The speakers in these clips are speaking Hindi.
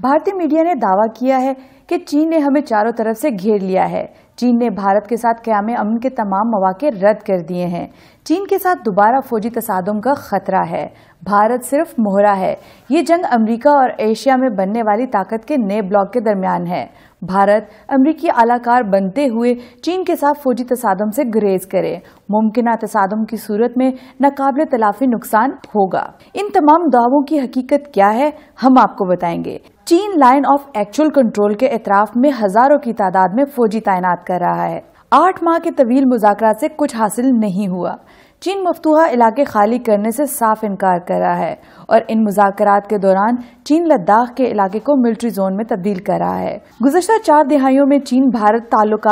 भारतीय मीडिया ने दावा किया है कि चीन ने हमें चारों तरफ से घेर लिया है चीन ने भारत के साथ क्याम अमन के तमाम मौाक़े रद्द कर दिए हैं चीन के साथ दोबारा फौजी तसादम का खतरा है भारत सिर्फ मोहरा है ये जंग अमेरिका और एशिया में बनने वाली ताकत के नए ब्लॉक के दरमियान है भारत अमरीकी आलाकार बनते हुए चीन के साथ फौजी तसादम से गुरेज करे मुमकिन तसादम की सूरत में नाकबले तलाफी नुकसान होगा इन तमाम दावों की हकीकत क्या है हम आपको बताएंगे चीन लाइन ऑफ एक्चुअल कंट्रोल के एतराफ में हजारों की तादाद में फौजी तैनात कर रहा है आठ माह के तवील मुजाकर से कुछ हासिल नहीं हुआ चीन मफतूहा इलाके खाली करने से साफ इनकार कर रहा है और इन मुजाकरात के दौरान चीन लद्दाख के इलाके को मिलिट्री जोन में तब्दील कर रहा है गुजशत चार दिहाइयों में चीन भारत ताल्लुक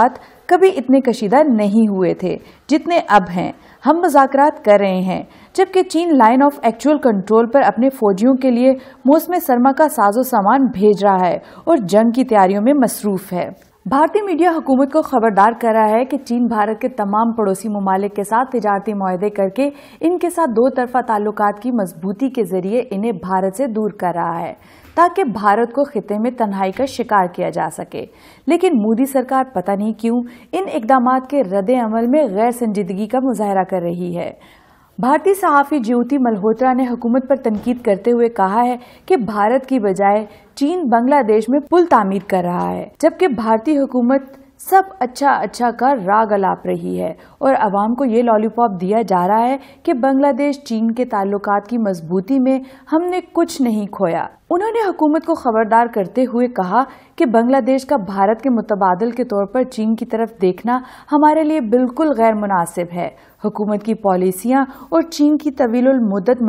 कभी इतने कशीदा नहीं हुए थे जितने अब हैं हम मुजाकर कर रहे हैं जबकि चीन लाइन ऑफ एक्चुअल कंट्रोल पर अपने फौजियों के लिए मौसम सरमा का साजो सामान भेज रहा है और जंग की तैयारियों में मसरूफ है भारतीय मीडिया हुकूमत को खबरदार कर रहा है कि चीन भारत के तमाम पड़ोसी ममालिक के साथ तजारती माहदे करके इनके साथ दो तरफा ताल्लुक की मजबूती के जरिए इन्हें भारत से दूर कर रहा है ताकि भारत को खिते में तन्हाई का शिकार किया जा सके लेकिन मोदी सरकार पता नहीं क्यों इन इकदाम के रद्द अमल में गैर संजीदगी का मुजाहरा कर रही है भारतीय सहाफ़ी ज्योति मल्होत्रा ने हुकूमत पर तनकीद करते हुए कहा है कि भारत की बजाय चीन बांग्लादेश में पुल तामीर कर रहा है जबकि भारतीय हुकूमत सब अच्छा अच्छा का राग अलाप रही है और आवाम को ये लॉलीपॉप दिया जा रहा है कि बांग्लादेश चीन के ताल्लुकात की मजबूती में हमने कुछ नहीं खोया उन्होंने हुकूमत को खबरदार करते हुए कहा कि बांग्लादेश का भारत के मुतबादल के तौर पर चीन की तरफ देखना हमारे लिए बिल्कुल गैर मुनासिब है हुकूमत की पॉलिसियां और चीन की तवील मुद्दत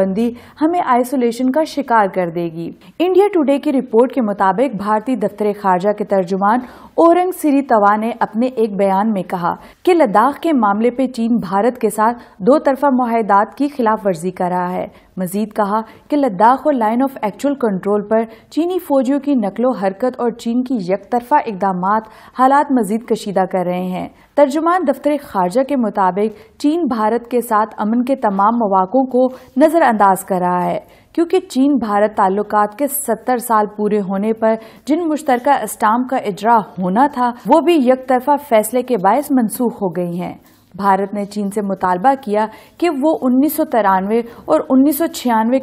बंदी हमें आइसोलेशन का शिकार कर देगी इंडिया टुडे की रिपोर्ट के मुताबिक भारतीय दफ्तर खारजा के तर्जुमान औरंग सिरी तवा ने अपने एक बयान में कहा कि लद्दाख के मामले पे चीन भारत के साथ दो तरफा माहदात की खिलाफ वर्जी कर रहा है मजीद कहा कि लद्दाख और लाइन ऑफ एक्चुअल कंट्रोल पर चीनी फौजियों की नकलो हरकत और चीन की यकतरफा इकदाम हालात मजीद कशीदा कर रहे हैं तर्जुमान दफ्तर खारजा के मुताबिक चीन भारत के साथ अमन के तमाम मौाक़ों को नज़रअंदाज कर रहा है क्योंकि चीन भारत ताल्लुक के सत्तर साल पूरे होने पर जिन मुश्तर स्टाम्प का इजरा होना था वो भी यकतरफा फैसले के बायस मनसूख हो गई हैं भारत ने चीन से मुतालबा किया कि वो उन्नीस और उन्नीस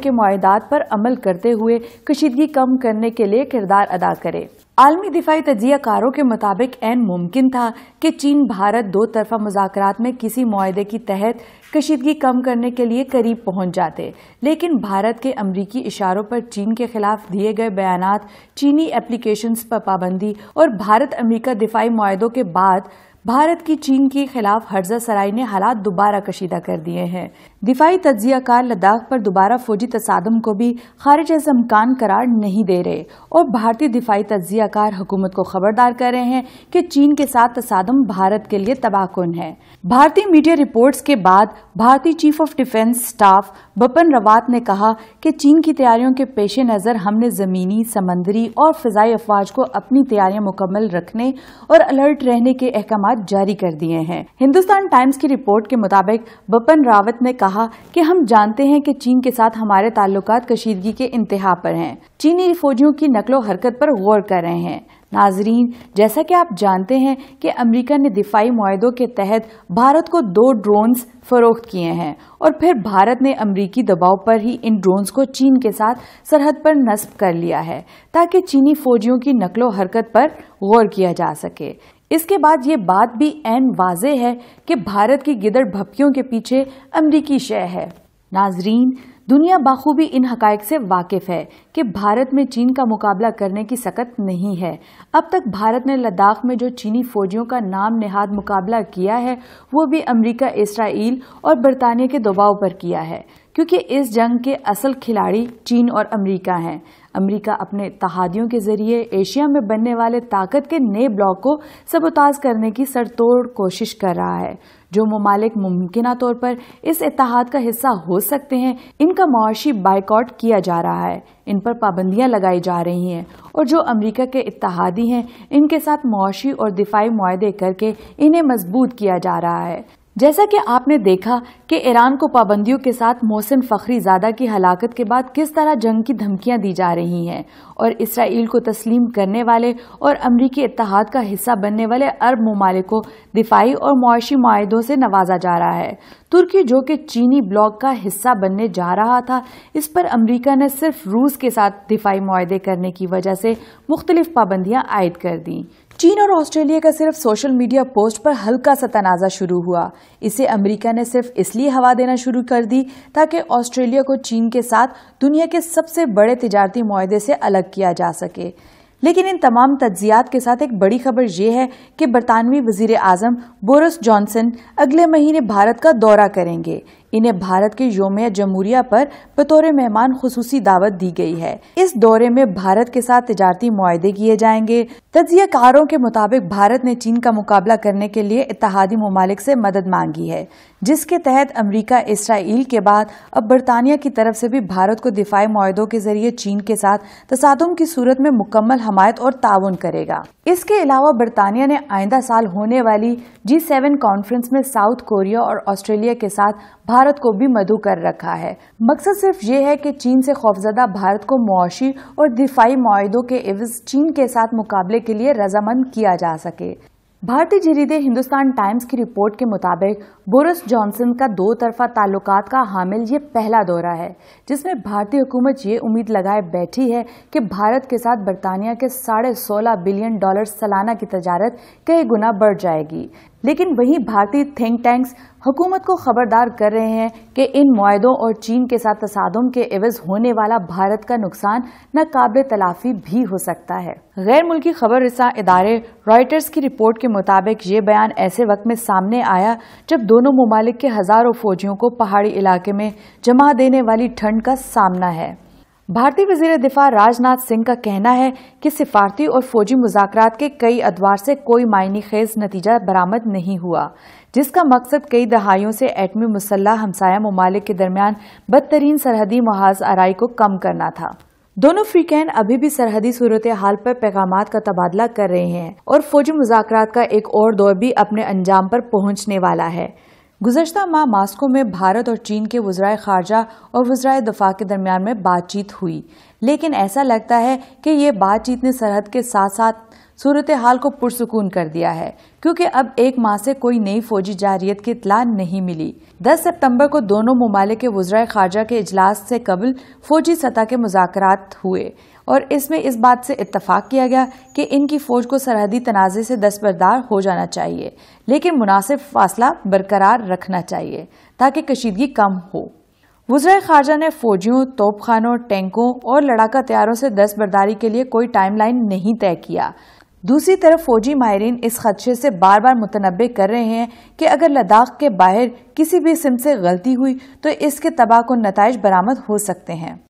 के माहदात पर अमल करते हुए कशीदगी कम करने के लिए किरदार अदा करे आलमी दिफाई तजिया कारों के मुताबिक एन मुमकिन था कि चीन भारत दो तरफा मुजात में किसी माहे के तहत कशीदगी कम करने के लिए करीब पहुंच जाते लेकिन भारत के अमरीकी इशारों पर चीन के खिलाफ दिए गए बयान चीनी एप्लीकेशन पर पाबंदी और भारत अमरीका दिफाई माहों के बाद भारत की चीन के खिलाफ हर्जा सराय ने हालात दोबारा कशीदा कर दिए हैं दिफाई तजिया कार लद्दाख पर दोबारा फौजी तसादम को भी खारिज अमकान करार नहीं दे रहे और भारतीय दिफाई तजिया कार हुकूमत को खबरदार कर रहे हैं कि चीन के साथ तसादम भारत के लिए तबाहकुन है भारतीय मीडिया रिपोर्ट्स के बाद भारतीय chief of defence staff Bipin Rawat ने कहा कि चीन की तैयारियों के पेश नज़र हमने ज़मीनी समंदरी और फ़जाई अफवाज को अपनी तैयारियां मुकम्मल रखने और अलर्ट रहने के अहकाम जारी कर दिए हैं हिंदुस्तान टाइम्स की रिपोर्ट के मुताबिक बपन रावत ने कहा कहा कि हम जानते हैं कि चीन के साथ हमारे ताल्लुक कशीदगी के इंतहा पर हैं चीनी फौजियों की नकलो हरकत पर गौर कर रहे हैं नाजरीन जैसा कि आप जानते हैं कि अमेरिका ने दिफाई माहदों के तहत भारत को दो ड्रोन्स फरोख्त किए हैं और फिर भारत ने अमरीकी दबाव पर ही इन ड्रोन्स को चीन के साथ सरहद पर नस्ब कर लिया है ताकि चीनी फौजियों की नकलो हरकत पर गौर किया जा सके इसके बाद ये बात भी एन वाजे है कि भारत की गिदड़ भपकियों के पीछे अमरीकी शय है नाजरीन दुनिया बाखूबी इन हकायक से वाकिफ है कि भारत में चीन का मुकाबला करने की सकत नहीं है अब तक भारत ने लद्दाख में जो चीनी फौजियों का नाम नहाद मुकाबला किया है वो भी अमेरिका इसराइल और बरतानिया के दबाव पर किया है क्योंकि इस जंग के असल खिलाड़ी चीन और अमेरिका हैं अमेरिका अपने तहादियों के जरिए एशिया में बनने वाले ताकत के नए ब्लॉक को सबोताज करने की सरतोड़ कोशिश कर रहा है जो ममालिक मुमकिन तौर पर इस इतिहाद का हिस्सा हो सकते हैं इनका मुआशी बाइकआउट किया जा रहा है इन पर पाबंदियां लगाई जा रही हैं और जो अमेरिका के इतिहादी हैं इनके साथ मुआशी और दिफाई मुआदे करके इन्हें मजबूत किया जा रहा है जैसा कि आपने देखा कि ईरान को पाबंदियों के साथ मोहसिन फखरी ज्यादा की हलाकत के बाद किस तरह जंग की धमकियां दी जा रही हैं और इसराइल को तस्लीम करने वाले और अमरीकी इतिहाद का हिस्सा बनने वाले अरब ममालिक को दिफाई और मुआशी माहों से नवाजा जा रहा है तुर्की जो कि चीनी ब्लॉक का हिस्सा बनने जा रहा था इस पर अमरीका ने सिर्फ रूस के साथ दिफाई माहदे करने की वजह से मुख्तलिफ पाबंदियाँ आयद कर दी चीन और ऑस्ट्रेलिया का सिर्फ सोशल मीडिया पोस्ट पर हल्का सा तनाजा शुरू हुआ इसे अमेरिका ने सिर्फ इसलिए हवा देना शुरू कर दी ताकि ऑस्ट्रेलिया को चीन के साथ दुनिया के सबसे बड़े तजारती माहदे से अलग किया जा सके लेकिन इन तमाम तज्जियात के साथ एक बड़ी खबर यह है कि बरतानवी वजीर आजम बोरिस जॉनसन अगले महीने भारत का दौरा करेंगे इन्हें भारत के योम जमहूरिया पर बतौर मेहमान खसूसी दावत दी गई है इस दौरे में भारत के साथ तजारती माहदे किए जाएंगे तजिया कारों के मुताबिक भारत ने चीन का मुकाबला करने के लिए इतिहादी ममालिक से मदद मांगी है जिसके तहत अमरीका इसराइल के बाद अब बरतानिया की तरफ से भी भारत को दिफाई माहों के जरिए चीन के साथ तसादम की सूरत में मुकम्मल हमायत और ताउन करेगा इसके अलावा बरतानिया ने आइंदा साल होने वाली जी सेवन कॉन्फ्रेंस में साउथ कोरिया और ऑस्ट्रेलिया के साथ भारत भारत को भी मधु कर रखा है मकसद सिर्फ ये है कि चीन से खौफजदा भारत को मुआशी और दिफाई माहों के इवज चीन के साथ मुकाबले के लिए रजामंद किया जा सके भारतीय जरीदे हिंदुस्तान टाइम्स की रिपोर्ट के मुताबिक बोरिस जॉनसन का दो तरफा ताल्लुक का हामिल ये पहला दौरा है जिसमें भारतीय हुकूमत ये उम्मीद लगाए बैठी है कि भारत के साथ बरतानिया के साढ़े सोलह बिलियन डॉलर सालाना की तजारत कई गुना बढ़ जाएगी लेकिन वहीं भारतीय थिंक टैंक्स हुकूमत को खबरदार कर रहे हैं कि इन मुआदों और चीन के साथ तसादम के एवज होने वाला भारत का नुकसान नाकबिल तलाफी भी हो सकता है गैर मुल्की खबर रसा इदारे रॉयटर्स की रिपोर्ट के मुताबिक ये बयान ऐसे वक्त में सामने आया जब दोनों ममालिक के हजारों फौजियों को पहाड़ी इलाके में जमा देने वाली ठंड का सामना है भारतीय वजीर दिफा राजनाथ सिंह का कहना है कि सिफारती और फौजी मुजात के कई अदवार से कोई मायने खेज नतीजा बरामद नहीं हुआ जिसका मकसद कई दहाइयों से एटमी मुसल्ह हमसाया ममालिक के दरमियान बदतरीन सरहदी महाज आरई को कम करना था दोनों फ्रीकैन अभी भी सरहदी सूरत हाल पर पैगाम का तबादला कर रहे हैं और फौजी मुजाकर का एक और दौर भी अपने अंजाम पर पहुंचने वाला है गुजशत माह मास्को में भारत और चीन के वज्राय खारजा और वज्राय दफा के दरमियान में बातचीत हुई लेकिन ऐसा लगता है कि ये बातचीत ने सरहद के साथ साथ सूरत हाल को पुरसकून कर दिया है क्योंकि अब एक माह से कोई नई फौजी जारियत की इतला नहीं मिली 10 सितंबर को दोनों ममालिक के वज्रा खारजा के अजलास से कबल फौजी सतह के मुजात हुए और इसमें इस बात से इतफाक किया गया कि इनकी फौज को सरहदी तनाज़े से दस्तबरदार हो जाना चाहिए लेकिन मुनासिब फासला बरकरार रखना चाहिए ताकि कशीदगी कम हो वजरा खारजा ने फौजियों तोपखानों टैंकों और लड़ाका तैयारों से दस्तबरदारी के लिए कोई टाइमलाइन नहीं तय किया दूसरी तरफ फौजी माहरीन इस खदशे से बार बार मुतनबे कर रहे हैं कि अगर लद्दाख के बाहर किसी भी सिम से गलती हुई तो इसके तबाह को नतज बरामद हो सकते हैं